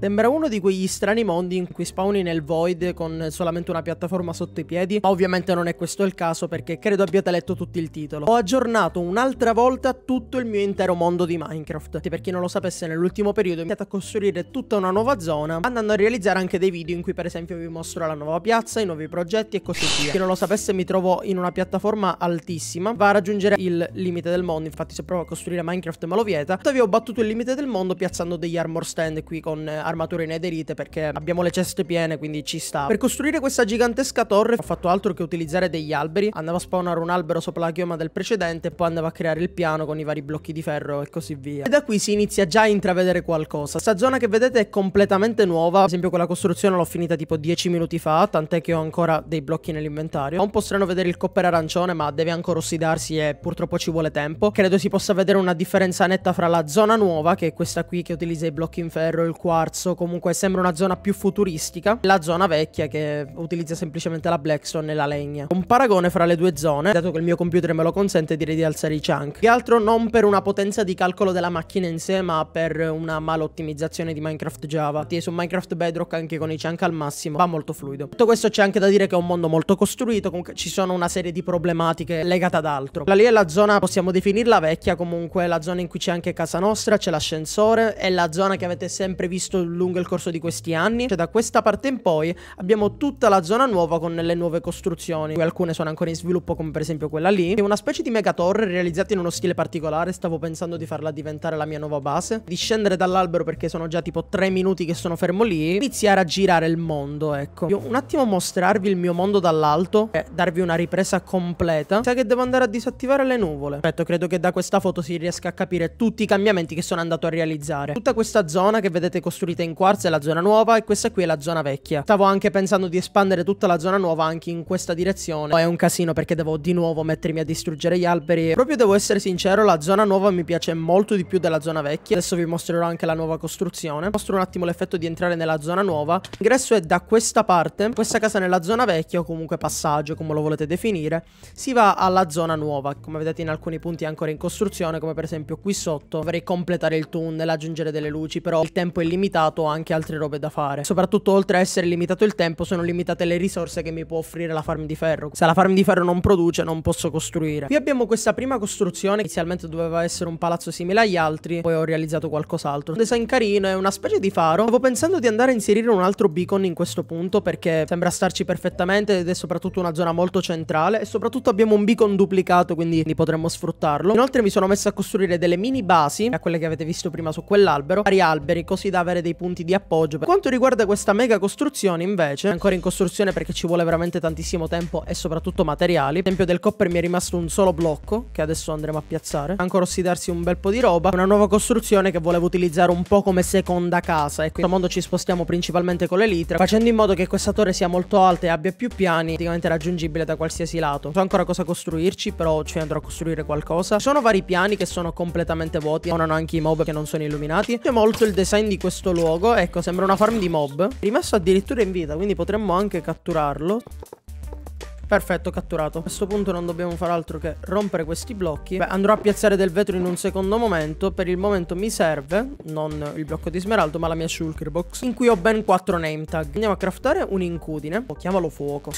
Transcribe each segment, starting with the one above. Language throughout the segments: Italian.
Sembra uno di quegli strani mondi in cui spawni nel void con solamente una piattaforma sotto i piedi, ma ovviamente non è questo il caso perché credo abbiate letto tutto il titolo. Ho aggiornato un'altra volta tutto il mio intero mondo di Minecraft, e per chi non lo sapesse nell'ultimo periodo ho iniziato a costruire tutta una nuova zona, andando a realizzare anche dei video in cui per esempio vi mostro la nuova piazza, i nuovi progetti e così via. Chi non lo sapesse mi trovo in una piattaforma altissima, va a raggiungere il limite del mondo, infatti se provo a costruire Minecraft me lo vieta, tuttavia ho battuto il limite del mondo piazzando degli armor stand qui con eh, armature inaderite perché abbiamo le ceste piene quindi ci sta. Per costruire questa gigantesca torre ho fatto altro che utilizzare degli alberi, andava a spawnare un albero sopra la chioma del precedente e poi andava a creare il piano con i vari blocchi di ferro e così via. E da qui si inizia già a intravedere qualcosa. Questa zona che vedete è completamente nuova, ad esempio quella costruzione l'ho finita tipo 10 minuti fa, tant'è che ho ancora dei blocchi nell'inventario. È un po' strano vedere il copper arancione ma deve ancora ossidarsi e purtroppo ci vuole tempo. Credo si possa vedere una differenza netta fra la zona nuova che è questa qui che utilizza i blocchi in ferro, il quartz palazzo, comunque sembra una zona più futuristica, la zona vecchia che utilizza semplicemente la Blackstone e la legna. Un paragone fra le due zone, dato che il mio computer me lo consente direi di alzare i chunk. Che altro non per una potenza di calcolo della macchina in sé, ma per una malottimizzazione di Minecraft Java. Ti su Minecraft Bedrock anche con i chunk al massimo, va molto fluido. Tutto questo c'è anche da dire che è un mondo molto costruito, comunque ci sono una serie di problematiche legate ad altro. La lì è la zona, possiamo definirla vecchia, comunque la zona in cui c'è anche casa nostra, c'è l'ascensore, è la zona che avete sempre visto lungo il corso di questi anni. Cioè, da questa parte in poi abbiamo tutta la zona nuova con le nuove costruzioni. Alcune sono ancora in sviluppo, come per esempio quella lì. È una specie di mega torre realizzata in uno stile particolare. Stavo pensando di farla diventare la mia nuova base. Di scendere dall'albero perché sono già tipo tre minuti che sono fermo lì. Iniziare a girare il mondo, ecco. Io un attimo mostrarvi il mio mondo dall'alto e darvi una ripresa completa. Sai che devo andare a disattivare le nuvole. Aspetta, credo che da questa foto si riesca a capire tutti i cambiamenti che sono andato a realizzare. Tutta questa zona che vedete costruita uscita in quartz è la zona nuova e questa qui è la zona vecchia. Stavo anche pensando di espandere tutta la zona nuova anche in questa direzione. Poi è un casino perché devo di nuovo mettermi a distruggere gli alberi. Proprio devo essere sincero, la zona nuova mi piace molto di più della zona vecchia. Adesso vi mostrerò anche la nuova costruzione. Mostro un attimo l'effetto di entrare nella zona nuova. L'ingresso è da questa parte, questa casa nella zona vecchia o comunque passaggio, come lo volete definire. Si va alla zona nuova, come vedete in alcuni punti è ancora in costruzione, come per esempio qui sotto. Dovrei completare il tunnel, aggiungere delle luci, però il tempo è limitato dato anche altre robe da fare. Soprattutto oltre a essere limitato il tempo, sono limitate le risorse che mi può offrire la farm di ferro. Se la farm di ferro non produce, non posso costruire. Qui abbiamo questa prima costruzione, inizialmente doveva essere un palazzo simile agli altri, poi ho realizzato qualcos'altro. Un design carino, è una specie di faro. Stavo pensando di andare a inserire un altro beacon in questo punto perché sembra starci perfettamente ed è soprattutto una zona molto centrale e soprattutto abbiamo un beacon duplicato, quindi potremmo sfruttarlo. Inoltre mi sono messo a costruire delle mini basi, a quelle che avete visto prima su quell'albero, vari alberi, così da avere dei punti di appoggio. Per quanto riguarda questa mega costruzione invece, ancora in costruzione perché ci vuole veramente tantissimo tempo e soprattutto materiali. Ad esempio del copper mi è rimasto un solo blocco che adesso andremo a piazzare. Ancora ossidarsi un bel po' di roba. Una nuova costruzione che volevo utilizzare un po' come seconda casa e ecco, in questo mondo ci spostiamo principalmente con l'elitra, facendo in modo che questa torre sia molto alta e abbia più piani praticamente raggiungibile da qualsiasi lato. Non so ancora cosa costruirci però ci andrò a costruire qualcosa. Ci sono vari piani che sono completamente vuoti, non hanno anche i mob che non sono illuminati. C'è molto il design di questo luogo luogo. Ecco, sembra una farm di mob. Rimesso addirittura in vita, quindi potremmo anche catturarlo. Perfetto, catturato. A questo punto non dobbiamo fare altro che rompere questi blocchi. Beh, andrò a piazzare del vetro in un secondo momento. Per il momento mi serve, non il blocco di smeraldo, ma la mia shulker box, in cui ho ben 4 name tag. Andiamo a craftare un incudine. Oh, chiamalo fuoco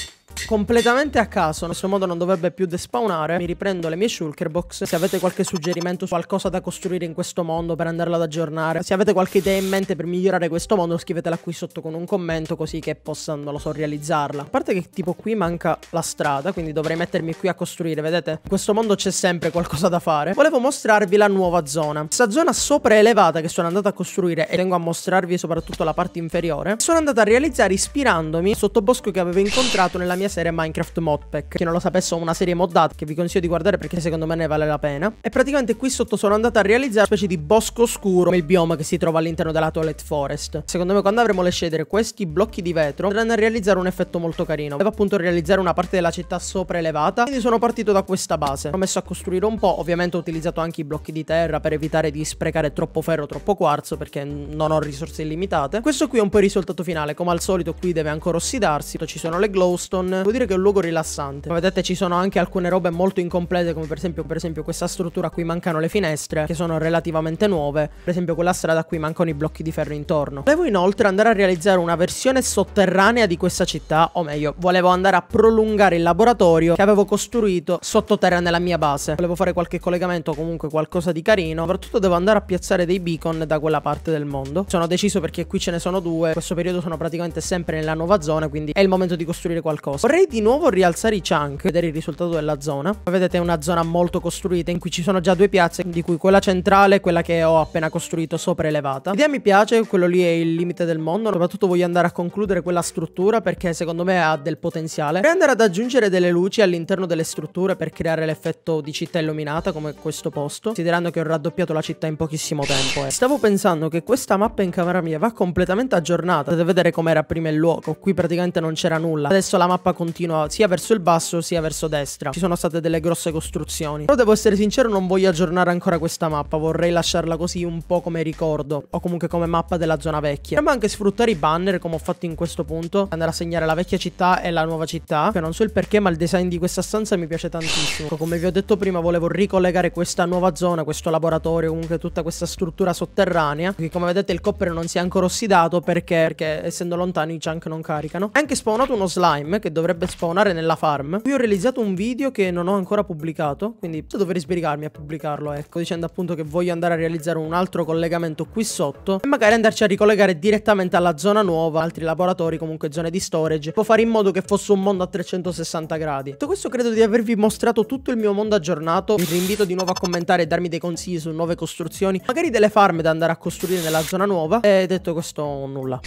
completamente a caso, in questo modo non dovrebbe più despawnare. Mi riprendo le mie shulker box. Se avete qualche suggerimento su qualcosa da costruire in questo mondo per andarla ad aggiornare, se avete qualche idea in mente per migliorare questo mondo, scrivetela qui sotto con un commento così che possa, non lo so, realizzarla. A parte che tipo qui manca la strada, quindi dovrei mettermi qui a costruire, vedete? In questo mondo c'è sempre qualcosa da fare. Volevo mostrarvi la nuova zona. Questa zona sopraelevata che sono andato a costruire e tengo a mostrarvi soprattutto la parte inferiore, sono andato a realizzare ispirandomi al sottobosco che avevo incontrato nella mia serie serie Minecraft Modpack. Chi non lo sapesse sono una serie moddata che vi consiglio di guardare perché secondo me ne vale la pena. E praticamente qui sotto sono andata a realizzare una specie di bosco scuro, il bioma che si trova all'interno della Toilet Forest. Secondo me quando avremo le scegliere questi blocchi di vetro andranno a realizzare un effetto molto carino. Devo appunto realizzare una parte della città sopraelevata, quindi sono partito da questa base. Ho messo a costruire un po', ovviamente ho utilizzato anche i blocchi di terra per evitare di sprecare troppo ferro, troppo quarzo perché non ho risorse illimitate. Questo qui è un po' il risultato finale, come al solito qui deve ancora ossidarsi, ci sono le glowstone, devo dire che è un luogo rilassante. Come vedete ci sono anche alcune robe molto incomplete, come per esempio, per esempio questa struttura qui mancano le finestre, che sono relativamente nuove, per esempio quella strada qui mancano i blocchi di ferro intorno. Volevo inoltre andare a realizzare una versione sotterranea di questa città, o meglio, volevo andare a prolungare il laboratorio che avevo costruito sottoterra nella mia base. Volevo fare qualche collegamento, comunque qualcosa di carino, soprattutto devo andare a piazzare dei beacon da quella parte del mondo. Sono deciso perché qui ce ne sono due, in questo periodo sono praticamente sempre nella nuova zona, quindi è il momento di costruire qualcosa. Vorrei di nuovo rialzare i chunk, vedere il risultato della zona. Come vedete è una zona molto costruita in cui ci sono già due piazze, di cui quella centrale e quella che ho appena costruito sopraelevata. L'idea mi piace, quello lì è il limite del mondo, soprattutto voglio andare a concludere quella struttura perché secondo me ha del potenziale. Vorrei andare ad aggiungere delle luci all'interno delle strutture per creare l'effetto di città illuminata come questo posto, considerando che ho raddoppiato la città in pochissimo tempo. Eh. Stavo pensando che questa mappa in camera mia va completamente aggiornata, potete vedere com'era prima il luogo, qui praticamente non c'era nulla. Adesso la mappa continua sia verso il basso sia verso destra. Ci sono state delle grosse costruzioni. Però devo essere sincero, non voglio aggiornare ancora questa mappa, vorrei lasciarla così un po' come ricordo o comunque come mappa della zona vecchia. Potremmo anche sfruttare i banner come ho fatto in questo punto, andare a segnare la vecchia città e la nuova città, che non so il perché ma il design di questa stanza mi piace tantissimo. Ecco, come vi ho detto prima volevo ricollegare questa nuova zona, questo laboratorio, comunque tutta questa struttura sotterranea, che come vedete il copper non si è ancora ossidato perché, perché essendo lontani i chunk non caricano. È anche spawnato uno slime che dovrebbe dovrebbe spawnare nella farm. Qui ho realizzato un video che non ho ancora pubblicato, quindi se dovrei sbrigarmi a pubblicarlo, ecco, dicendo appunto che voglio andare a realizzare un altro collegamento qui sotto e magari andarci a ricollegare direttamente alla zona nuova, altri laboratori, comunque zone di storage, può fare in modo che fosse un mondo a 360 gradi. Detto questo credo di avervi mostrato tutto il mio mondo aggiornato, vi invito di nuovo a commentare e darmi dei consigli su nuove costruzioni, magari delle farm da andare a costruire nella zona nuova e detto questo nulla.